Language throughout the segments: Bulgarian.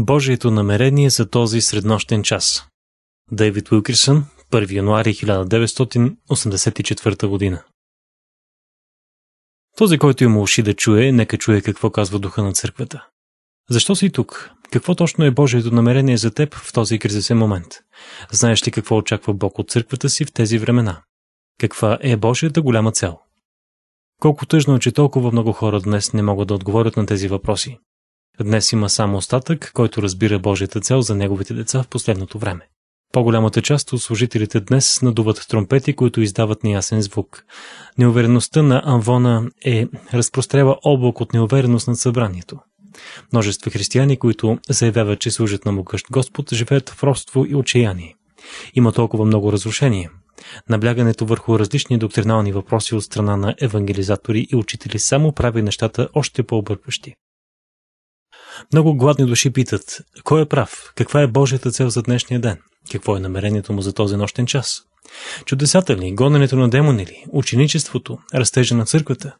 Божието намерение за този среднощен час. Дейвид Уилкерсън, 1 януари 1984 година. Този, който има уши да чуе, нека чуе какво казва духа на църквата. Защо си тук? Какво точно е Божието намерение за теб в този кризисен момент? Знаеш ли какво очаква Бог от църквата си в тези времена? Каква е Божията голяма цел? Колко тъжно е, че толкова много хора днес не могат да отговорят на тези въпроси. Днес има само остатък, който разбира Божията цел за неговите деца в последното време. По-голямата част от служителите днес надуват тромпети, които издават неясен звук. Неувереността на Анвона е разпрострява облак от неувереност над събранието. Множество християни, които заявяват, че служат на могъщ Господ, живеят в робство и отчаяние. Има толкова много разрушение. Наблягането върху различни доктринални въпроси от страна на евангелизатори и учители само прави нещата още по-объркващи. Много гладни души питат, кой е прав, каква е Божията цел за днешния ден, какво е намерението му за този нощен час. Чудесата ли, гоненето на демони ли, ученичеството, растежа на църквата?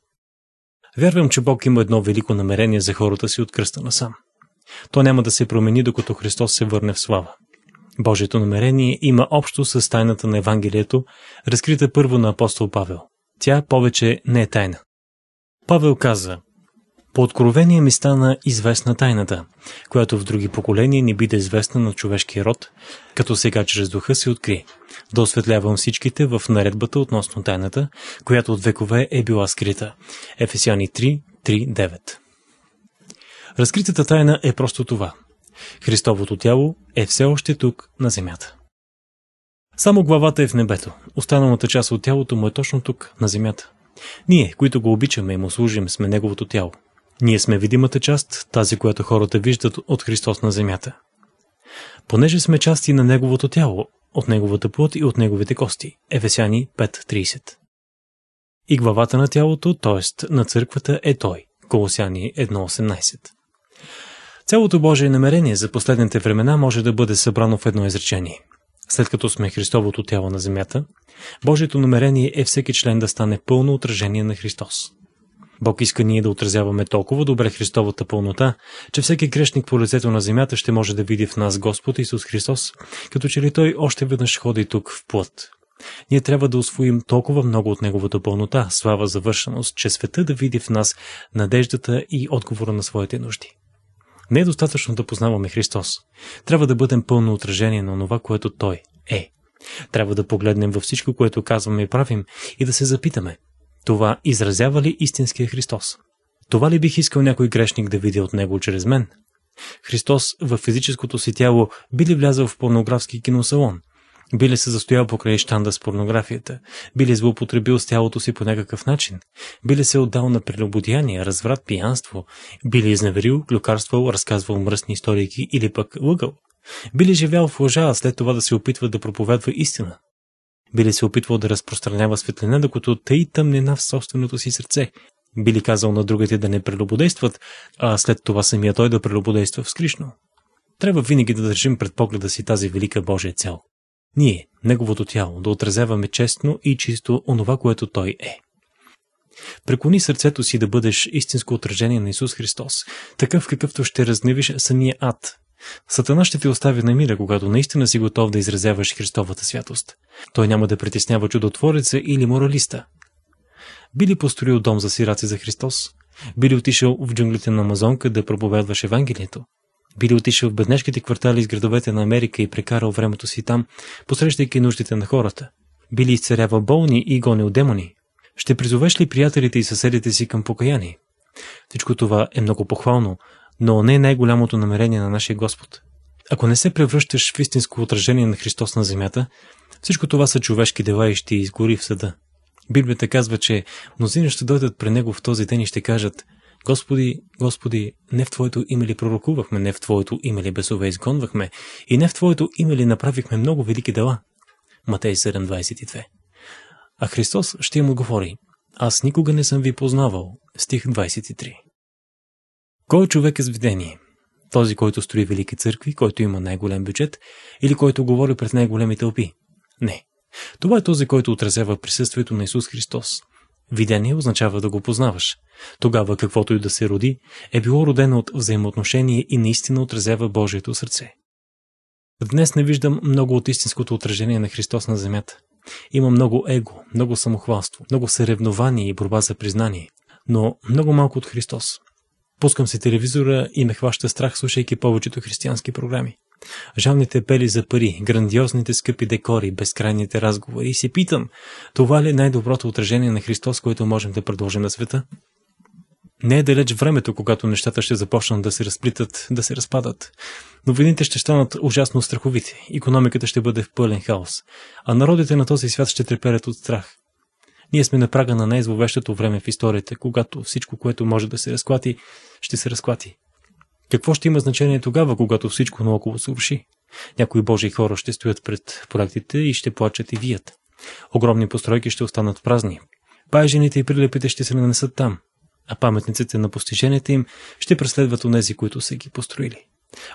Вярвам, че Бог има едно велико намерение за хората си от кръста насам. То няма да се промени, докато Христос се върне в слава. Божието намерение има общо с тайната на Евангелието, разкрита първо на апостол Павел. Тя повече не е тайна. Павел каза, по откровение ми стана известна тайната, която в други поколения не биде известна на човешкия род, като сега чрез духа се откри. Да осветлявам всичките в наредбата относно тайната, която от векове е била скрита. Ефесяни 3, 3, Разкритата тайна е просто това. Христовото тяло е все още тук, на земята. Само главата е в небето, останалата част от тялото му е точно тук, на земята. Ние, които го обичаме и му служим, сме неговото тяло – ние сме видимата част, тази, която хората виждат от Христос на земята. Понеже сме части на Неговото тяло, от Неговата плът и от Неговите кости. Ефесяни 5.30 И главата на тялото, т.е. на църквата е Той. Колосяни 1.18 Цялото Божие намерение за последните времена може да бъде събрано в едно изречение. След като сме Христовото тяло на земята, Божието намерение е всеки член да стане пълно отражение на Христос. Бог иска ние да отразяваме толкова добре Христовата пълнота, че всеки грешник по лицето на земята ще може да види в нас Господ Исус Христос, като че ли Той още веднъж ходи тук в плът. Ние трябва да освоим толкова много от Неговата пълнота, слава завършеност, че света да види в нас надеждата и отговора на своите нужди. Не е достатъчно да познаваме Христос. Трябва да бъдем пълно отражение на това, което Той е. Трябва да погледнем във всичко, което казваме и правим и да се запитаме – това изразява ли истинския Христос? Това ли бих искал някой грешник да види от него чрез мен? Христос в физическото си тяло би ли влязъл в порнографски киносалон? Би ли се застоял покрай щанда с порнографията? Би ли злоупотребил с тялото си по някакъв начин? Би ли се отдал на прелюбодяние, разврат, пиянство? Би ли изневерил, клюкарствал, разказвал мръсни историки или пък лъгал? Би ли живял в лъжа, а след това да се опитва да проповядва истина? Били се опитвал да разпространява светлина, докато тъй тъмнена в собственото си сърце. Били казал на другите да не прелюбодействат, а след това самия той да прелюбодейства вскришно. Трябва винаги да държим пред погледа си тази велика Божия цел. Ние, Неговото тяло, да отразяваме честно и чисто онова, което Той е. Преклони сърцето си да бъдеш истинско отражение на Исус Христос, такъв какъвто ще разгневиш самия ад, Сатана ще те остави на мира, когато наистина си готов да изразяваш Христовата святост. Той няма да притеснява чудотвореца или моралиста. Би ли построил дом за сираци за Христос? Би ли отишъл в джунглите на Амазонка да проповядваш Евангелието? Би ли отишъл в беднешките квартали из градовете на Америка и прекарал времето си там, посрещайки нуждите на хората? Би ли изцерявал болни и гонил демони? Ще призовеш ли приятелите и съседите си към покаяние? Всичко това е много похвално, но не е най-голямото намерение на нашия Господ. Ако не се превръщаш в истинско отражение на Христос на земята, всичко това са човешки дела и ще изгори в съда. Библията казва, че мнозина ще дойдат при Него в този ден и ще кажат Господи, Господи, не в Твоето име ли пророкувахме, не в Твоето име ли бесове изгонвахме и не в Твоето име ли направихме много велики дела? Матей 7.22 А Христос ще им отговори Аз никога не съм ви познавал. Стих 23 кой е човек е с видение? Този, който строи велики църкви, който има най-голем бюджет или който говори пред най-големи тълпи? Не. Това е този, който отразява присъствието на Исус Христос. Видение означава да го познаваш. Тогава каквото и да се роди, е било родено от взаимоотношение и наистина отразява Божието сърце. Днес не виждам много от истинското отражение на Христос на земята. Има много его, много самохвалство, много съревнование и борба за признание, но много малко от Христос. Пускам си телевизора и ме хваща страх, слушайки повечето християнски програми. Жалните пели за пари, грандиозните скъпи декори, безкрайните разговори и се питам, това ли е най-доброто отражение на Христос, което можем да предложим на света? Не е далеч времето, когато нещата ще започнат да се разплитат, да се разпадат. Новините ще станат ужасно страховити, економиката ще бъде в пълен хаос, а народите на този свят ще треперят от страх. Ние сме на прага на най-зловещото време в историята, когато всичко, което може да се разклати, ще се разклати. Какво ще има значение тогава, когато всичко наоколо се върши? Някои божи хора ще стоят пред проектите и ще плачат и вият. Огромни постройки ще останат празни. Пайжените и прилепите ще се нанесат там, а паметниците на постиженията им ще преследват онези, които са ги построили.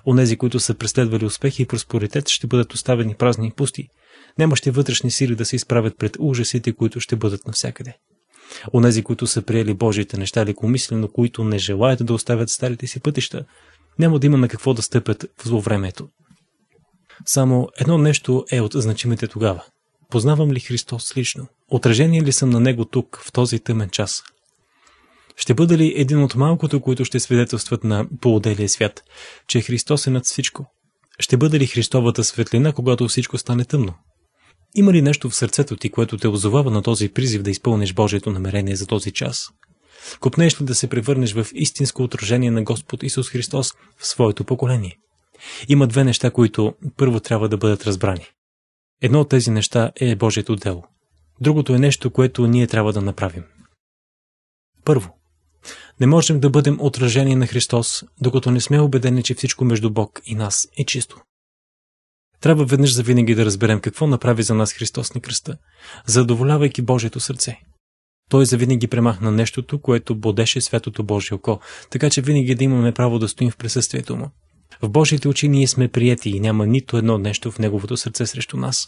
Онези, които са преследвали успехи и проспоритет, ще бъдат оставени празни и пусти – нямащи вътрешни сили да се изправят пред ужасите, които ще бъдат навсякъде. Онези, които са приели Божиите неща лекомислено, които не желаят да оставят старите си пътища, няма да има на какво да стъпят в зловремето. Само едно нещо е от значимите тогава. Познавам ли Христос лично? Отражение ли съм на Него тук, в този тъмен час? Ще бъда ли един от малкото, които ще свидетелстват на поуделия свят, че Христос е над всичко? Ще бъде ли Христовата светлина, когато всичко стане тъмно? Има ли нещо в сърцето ти, което те озовава на този призив да изпълниш Божието намерение за този час? Купнеш ли да се превърнеш в истинско отражение на Господ Исус Христос в своето поколение? Има две неща, които първо трябва да бъдат разбрани. Едно от тези неща е Божието дело. Другото е нещо, което ние трябва да направим. Първо, не можем да бъдем отражение на Христос, докато не сме убедени, че всичко между Бог и нас е чисто. Трябва веднъж за винаги да разберем какво направи за нас Христос на кръста, задоволявайки Божието сърце. Той завинаги премахна нещото, което бодеше святото Божие око, така че винаги да имаме право да стоим в присъствието му. В Божиите очи ние сме прияти и няма нито едно нещо в Неговото сърце срещу нас.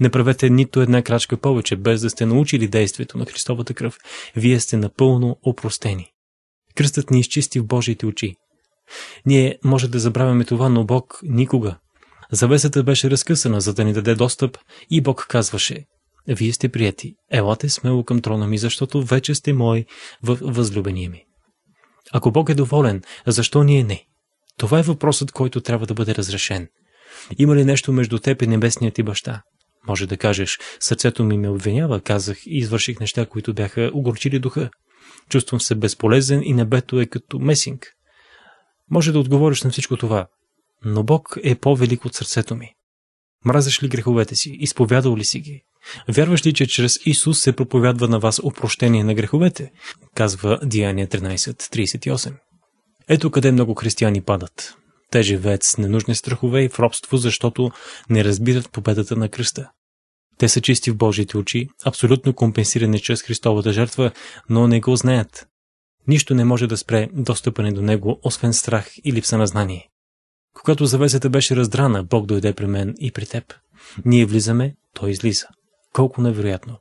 Не правете нито една крачка повече, без да сте научили действието на Христовата кръв. Вие сте напълно опростени. Кръстът ни изчисти в Божиите очи. Ние може да забравяме това, но Бог никога Завесата беше разкъсана, за да ни даде достъп, и Бог казваше, «Вие сте прияти, елате смело към трона ми, защото вече сте мои в възлюбения ми». Ако Бог е доволен, защо ние не? Това е въпросът, който трябва да бъде разрешен. Има ли нещо между теб и небесният ти баща? Може да кажеш, сърцето ми ме обвинява, казах и извърших неща, които бяха огорчили духа. Чувствам се безполезен и небето е като месинг. Може да отговориш на всичко това, но Бог е по-велик от сърцето ми. Мразиш ли греховете си? Изповядал ли си ги? Вярваш ли, че чрез Исус се проповядва на вас опрощение на греховете? Казва Деяния 13.38. Ето къде много християни падат. Те живеят с ненужни страхове и в робство, защото не разбират победата на кръста. Те са чисти в Божите очи, абсолютно компенсирани чрез Христовата жертва, но не го знаят. Нищо не може да спре достъпане до него, освен страх и липса на знание. Когато завесата беше раздрана, Бог дойде при мен и при теб. Ние влизаме, Той излиза. Колко невероятно!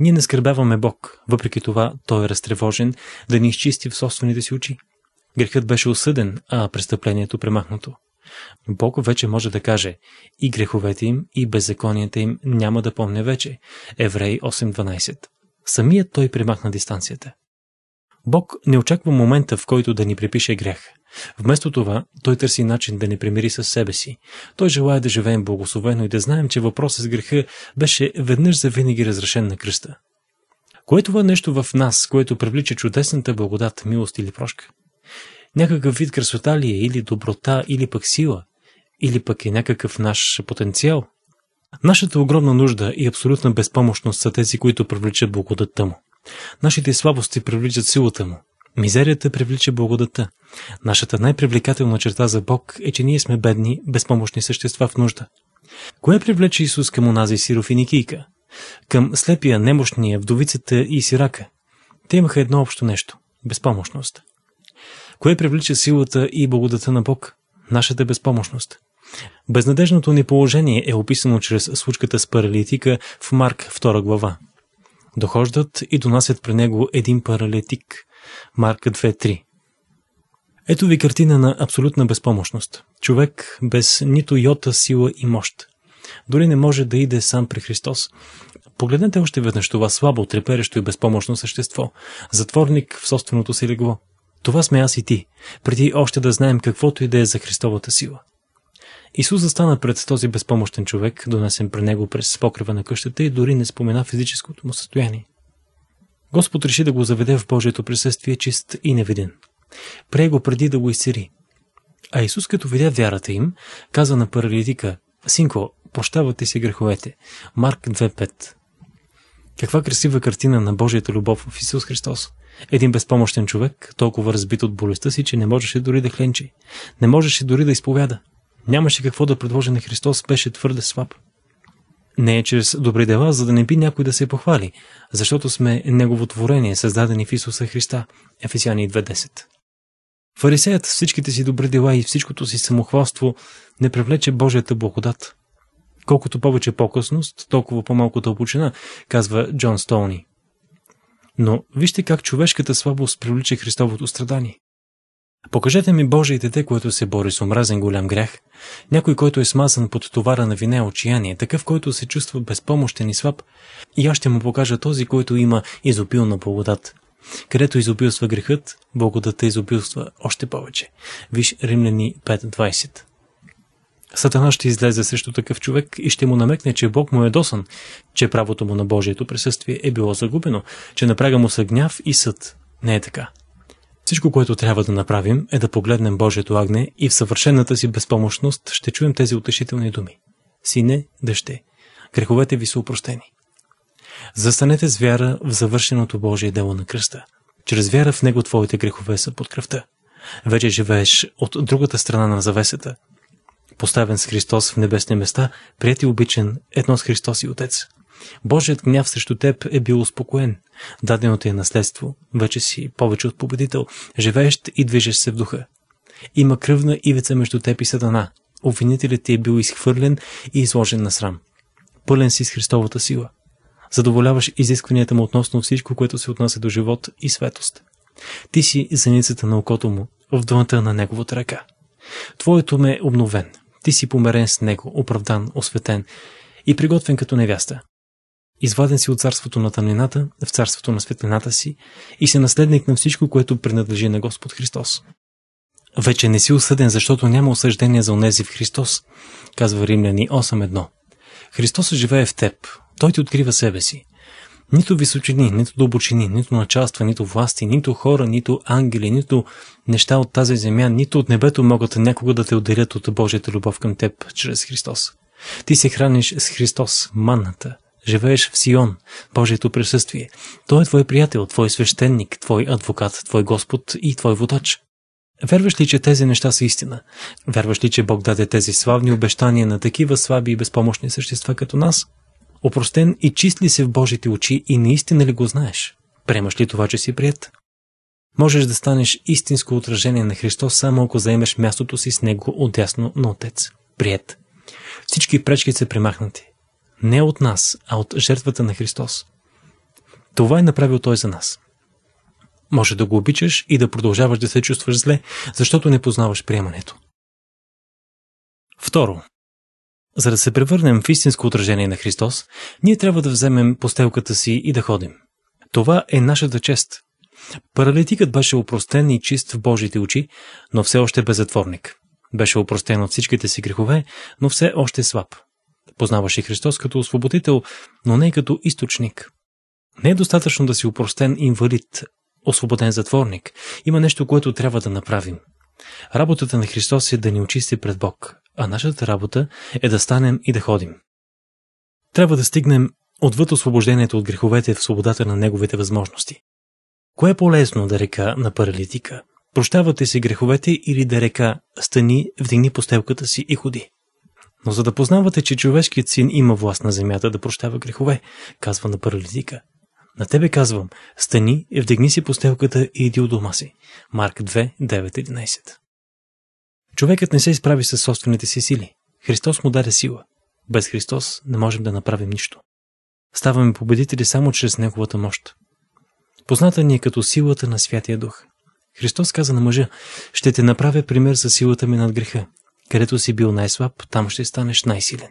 Ние не скърбяваме Бог, въпреки това Той е разтревожен да ни изчисти в собствените си очи. Грехът беше осъден, а престъплението премахнато. Бог вече може да каже и греховете им, и беззаконията им няма да помня вече. Еврей 8.12 Самият той премахна дистанцията. Бог не очаква момента, в който да ни припише грех. Вместо това, Той търси начин да ни примири с себе си. Той желая да живеем благословено и да знаем, че въпросът с греха беше веднъж за винаги разрешен на кръста. Кое е това нещо в нас, което привлича чудесната благодат, милост или прошка? Някакъв вид красота ли е, или доброта, или пък сила, или пък е някакъв наш потенциал? Нашата огромна нужда и абсолютна безпомощност са тези, които привличат благодатта му. Нашите слабости привличат силата му. Мизерията привлича благодата. Нашата най-привлекателна черта за Бог е, че ние сме бедни, безпомощни същества в нужда. Кое привлече Исус към онази сирофиникийка? Към слепия, немощния, вдовицата и сирака? Те имаха едно общо нещо – безпомощност. Кое привлича силата и благодата на Бог? Нашата безпомощност. Безнадежното ни положение е описано чрез случката с паралитика в Марк 2 глава дохождат и донасят при него един паралетик, марка 2-3. Ето ви картина на абсолютна безпомощност. Човек без нито йота сила и мощ. Дори не може да иде сам при Христос. Погледнете още веднъж това слабо, треперещо и безпомощно същество. Затворник в собственото си легло. Това сме аз и ти, преди още да знаем каквото и да е за Христовата сила. Исус застана пред този безпомощен човек, донесен при него през покрива на къщата и дори не спомена физическото му състояние. Господ реши да го заведе в Божието присъствие чист и невиден. Прее го преди да го изцери. А Исус като видя вярата им, каза на паралитика, «Синко, прощавате си греховете». Марк 2.5 Каква красива картина на Божията любов в Исус Христос! Един безпомощен човек, толкова разбит от болестта си, че не можеше дори да хленчи, не можеше дори да изповяда – нямаше какво да предложи на Христос, беше твърде слаб. Не е чрез добри дела, за да не би някой да се похвали, защото сме Негово творение, създадени в Исуса Христа. Ефесяни 2.10 Фарисеят всичките си добри дела и всичкото си самохвалство не привлече Божията благодат. Колкото повече покъсност, толкова по-малко дълбочина, казва Джон Стоуни. Но вижте как човешката слабост привлича Христовото страдание. Покажете ми Божиите дете, което се бори с омразен голям грях, някой, който е смазан под товара на вина и отчаяние, такъв, който се чувства безпомощен и слаб, и аз ще му покажа този, който има изобилна благодат. Където изобилства грехът, благодата изобилства още повече. Виж Римляни 5.20 Сатана ще излезе срещу такъв човек и ще му намекне, че Бог му е досан, че правото му на Божието присъствие е било загубено, че напряга му са гняв и съд. Не е така. Всичко, което трябва да направим, е да погледнем Божието агне и в съвършената си безпомощност ще чуем тези утешителни думи. Сине, дъще, греховете ви са упростени. Застанете с вяра в завършеното Божие дело на кръста. Чрез вяра в него твоите грехове са под кръвта. Вече живееш от другата страна на завесата. Поставен с Христос в небесни места, прият и обичен едно с Христос и Отец. Божият гняв срещу теб е бил успокоен. Дадено ти е наследство, вече си повече от победител, живеещ и движеш се в духа. Има кръвна ивица между теб и Сатана. Обвинителят ти е бил изхвърлен и изложен на срам. Пълен си с Христовата сила. Задоволяваш изискванията му относно всичко, което се отнася до живот и светост. Ти си зеницата на окото му, в дъната на неговата ръка. Твоето ме е обновен. Ти си померен с него, оправдан, осветен и приготвен като невяста изваден си от царството на тъмнината, в царството на светлината си и си наследник на всичко, което принадлежи на Господ Христос. Вече не си осъден, защото няма осъждение за онези в Христос, казва Римляни 8.1. Христос живее в теб. Той ти открива себе си. Нито височини, нито дълбочини, нито началства, нито власти, нито хора, нито ангели, нито неща от тази земя, нито от небето могат някога да те отделят от Божията любов към теб чрез Христос. Ти се храниш с Христос, манната, живееш в Сион, Божието присъствие. Той е твой приятел, твой свещеник, твой адвокат, твой Господ и твой водач. Вярваш ли, че тези неща са истина? Вярваш ли, че Бог даде тези славни обещания на такива слаби и безпомощни същества като нас? Опростен и чист ли се в Божите очи и наистина ли го знаеш? Приемаш ли това, че си прият? Можеш да станеш истинско отражение на Христос само ако заемеш мястото си с Него отясно на Отец. Прият. Всички пречки са премахнати не от нас, а от жертвата на Христос. Това е направил Той за нас. Може да го обичаш и да продължаваш да се чувстваш зле, защото не познаваш приемането. Второ, за да се превърнем в истинско отражение на Христос, ние трябва да вземем постелката си и да ходим. Това е нашата чест. Паралитикът беше опростен и чист в Божите очи, но все още безатворник. Беше опростен от всичките си грехове, но все още слаб. Познаваше Христос като освободител, но не като източник. Не е достатъчно да си упростен инвалид, освободен затворник. Има нещо, което трябва да направим. Работата на Христос е да ни очисти пред Бог, а нашата работа е да станем и да ходим. Трябва да стигнем отвъд освобождението от греховете в свободата на неговите възможности. Кое е по-лесно да река на паралитика? Прощавате си греховете или да река стани, вдигни постелката си и ходи? Но за да познавате, че човешкият син има власт на земята да прощава грехове, казва на паралитика. На тебе казвам, стани, и вдигни си постелката и иди от дома си. Марк 2, 9, 11 Човекът не се изправи със собствените си сили. Христос му даде сила. Без Христос не можем да направим нищо. Ставаме победители само чрез Неговата мощ. Позната ни е като силата на Святия Дух. Христос каза на мъжа, ще те направя пример за силата ми над греха. Където си бил най-слаб, там ще станеш най-силен.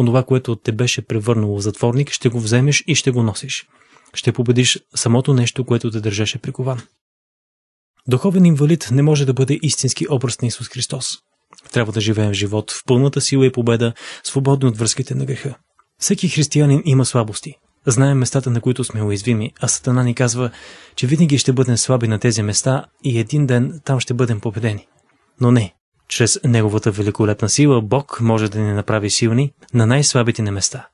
Онова, което от те беше превърнало в затворник, ще го вземеш и ще го носиш. Ще победиш самото нещо, което те държеше прикован. Духовен инвалид не може да бъде истински образ на Исус Христос. Трябва да живеем живот в пълната сила и победа, свободни от връзките на греха. Всеки християнин има слабости. Знаем местата, на които сме уязвими, а Сатана ни казва, че винаги ще бъдем слаби на тези места и един ден там ще бъдем победени. Но не, чрез Неговата великолепна сила Бог може да ни направи силни на най-слабите ни места.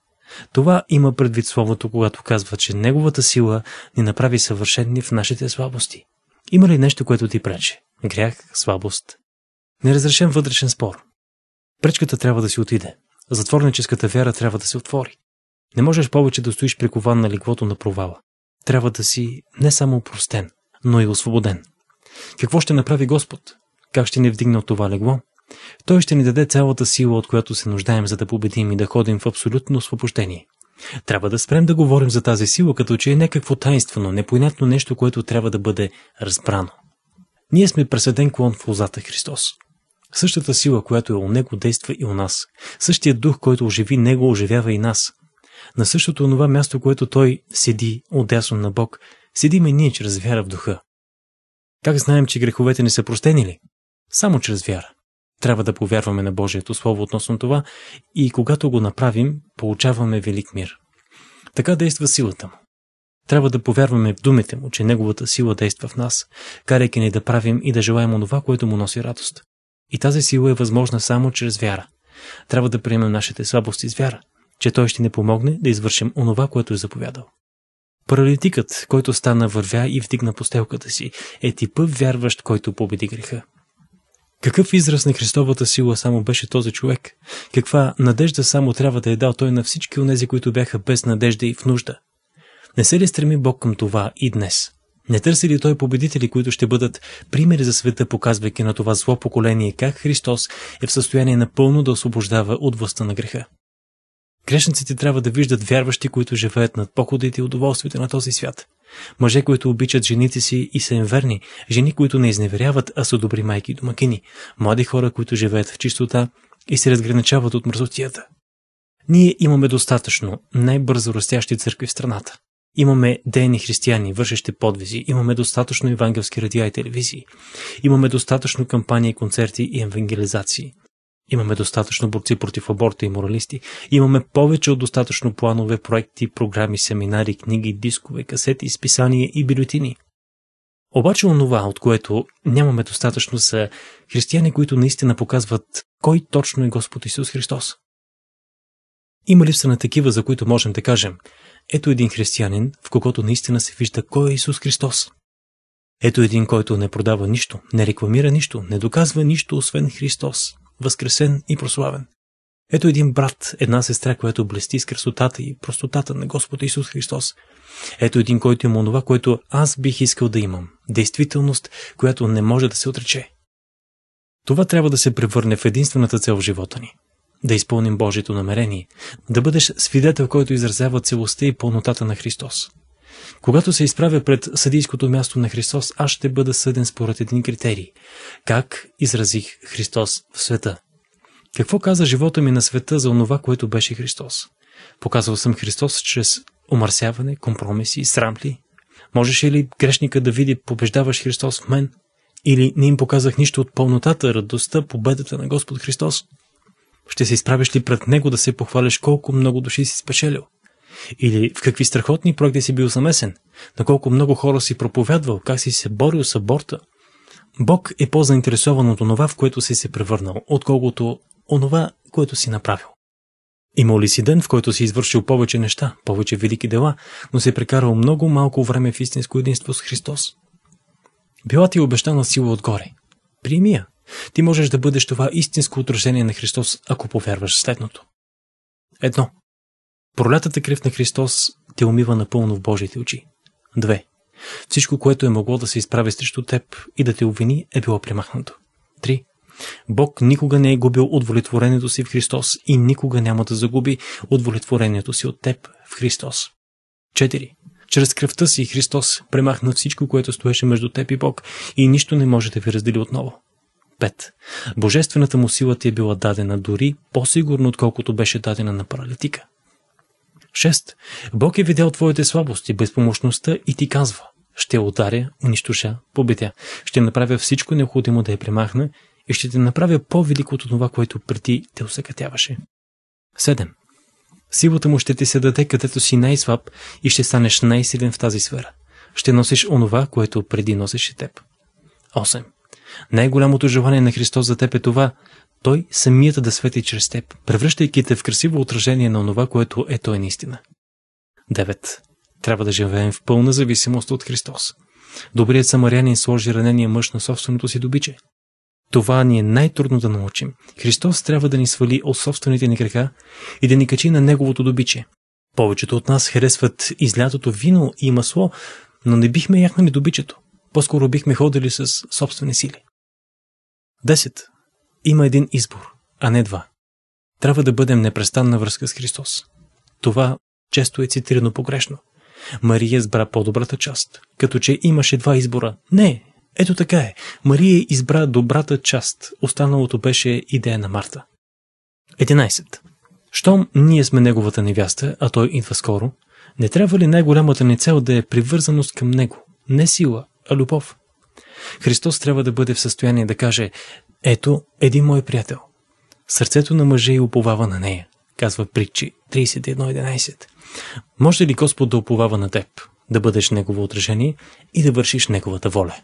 Това има предвид Словото, когато казва, че Неговата сила ни направи съвършенни в нашите слабости. Има ли нещо, което ти пречи? Грях, слабост? Неразрешен вътрешен спор. Пречката трябва да си отиде. Затворническата вяра трябва да се отвори. Не можеш повече да стоиш прикован на ликвото на провала. Трябва да си не само упростен, но и освободен. Какво ще направи Господ? как ще ни вдигне от това легло. Той ще ни даде цялата сила, от която се нуждаем, за да победим и да ходим в абсолютно освобождение. Трябва да спрем да говорим за тази сила, като че е някакво тайнствено, непонятно нещо, което трябва да бъде разбрано. Ние сме преседен клон в лозата Христос. Същата сила, която е у Него, действа и у нас. Същия дух, който оживи Него, оживява и нас. На същото онова място, което Той седи отясно на Бог, седиме ние чрез вяра в духа. Как знаем, че греховете не са простени ли? Само чрез вяра. Трябва да повярваме на Божието Слово относно това и когато го направим, получаваме велик мир. Така действа силата му. Трябва да повярваме в думите му, че неговата сила действа в нас, карайки ни да правим и да желаем онова, което му носи радост. И тази сила е възможна само чрез вяра. Трябва да приемем нашите слабости с вяра, че той ще ни помогне да извършим онова, което е заповядал. Паралитикът, който стана вървя и вдигна постелката си, е типът вярващ, който победи греха. Какъв израз на Христовата сила само беше този човек? Каква надежда само трябва да е дал той на всички тези, които бяха без надежда и в нужда? Не се ли стреми Бог към това и днес? Не търси ли той победители, които ще бъдат примери за света, показвайки на това зло поколение как Христос е в състояние напълно да освобождава от властта на греха? Грешниците трябва да виждат вярващи, които живеят над походите и удоволствията на този свят – Мъже, които обичат жените си и са им верни, жени, които не изневеряват, а са добри майки и домакини, млади хора, които живеят в чистота и се разграничават от мръсотията. Ние имаме достатъчно най-бързо растящи църкви в страната. Имаме дейни християни, вършещи подвизи, имаме достатъчно евангелски радиа и телевизии, имаме достатъчно кампании, концерти и евангелизации. Имаме достатъчно борци против аборта и моралисти. Имаме повече от достатъчно планове, проекти, програми, семинари, книги, дискове, касети, списания и бюлетини. Обаче онова, от което нямаме достатъчно са християни, които наистина показват кой точно е Господ Исус Христос. Има ли са на такива, за които можем да кажем ето един християнин, в когото наистина се вижда кой е Исус Христос. Ето един, който не продава нищо, не рекламира нищо, не доказва нищо, освен Христос възкресен и прославен. Ето един брат, една сестра, която блести с красотата и простотата на Господ Исус Христос. Ето един, който има онова, което аз бих искал да имам. Действителност, която не може да се отрече. Това трябва да се превърне в единствената цел в живота ни. Да изпълним Божието намерение. Да бъдеш свидетел, който изразява целостта и пълнотата на Христос. Когато се изправя пред съдийското място на Христос, аз ще бъда съден според един критерий. Как изразих Христос в света? Какво каза живота ми на света за онова, което беше Христос? Показал съм Христос чрез омърсяване, компромиси, срам ли? Можеше ли грешника да види побеждаваш Христос в мен? Или не им показах нищо от пълнотата, радостта, победата на Господ Христос? Ще се изправиш ли пред Него да се похваляш колко много души си спечелил? Или в какви страхотни проекти си бил замесен? На колко много хора си проповядвал? Как си се борил с аборта? Бог е по-заинтересован от онова, в което си се превърнал, отколкото онова, което си направил. Имал ли си ден, в който си извършил повече неща, повече велики дела, но се прекарал много малко време в истинско единство с Христос? Била ти обещана сила отгоре. Приеми я. Ти можеш да бъдеш това истинско отражение на Христос, ако повярваш следното. Едно. Пролятата кръв на Христос те умива напълно в Божите очи. 2. Всичко, което е могло да се изправи срещу теб и да те обвини, е било премахнато. 3. Бог никога не е губил удовлетворението си в Христос и никога няма да загуби удовлетворението си от теб в Христос. 4. Чрез кръвта си Христос премахна всичко, което стоеше между теб и Бог и нищо не може да ви раздели отново. 5. Божествената му сила ти е била дадена дори по-сигурно, отколкото беше дадена на паралитика. 6. Бог е видял твоите слабости, безпомощността и ти казва ще ударя, унищожа, победя. Ще направя всичко необходимо да я премахна и ще те направя по велико от това, което преди те усъкътяваше. 7. Силата му ще ти се даде където си най-слаб и ще станеш най-силен в тази сфера. Ще носиш онова, което преди носеше теб. 8. Най-голямото желание на Христос за теб е това той самият да свети чрез теб, превръщайки те в красиво отражение на онова, което е той наистина. 9. Трябва да живеем в пълна зависимост от Христос. Добрият самарянин сложи ранения мъж на собственото си добиче. Това ни е най-трудно да научим. Христос трябва да ни свали от собствените ни греха и да ни качи на Неговото добиче. Повечето от нас харесват излятото вино и масло, но не бихме яхнали добичето. По-скоро бихме ходили с собствени сили. Има един избор, а не два. Трябва да бъдем непрестанна връзка с Христос. Това често е цитирано погрешно. Мария избра по-добрата част, като че имаше два избора. Не, ето така е. Мария избра добрата част, останалото беше идея на Марта. 11. Щом ние сме неговата невяста, а той идва скоро, не трябва ли най-голямата ни цел да е привързаност към него? Не сила, а любов. Христос трябва да бъде в състояние да каже ето един мой приятел. Сърцето на мъжа и е уповава на нея, казва Притчи 31.11. Може ли Господ да уповава на теб, да бъдеш Негово отражение и да вършиш Неговата воля?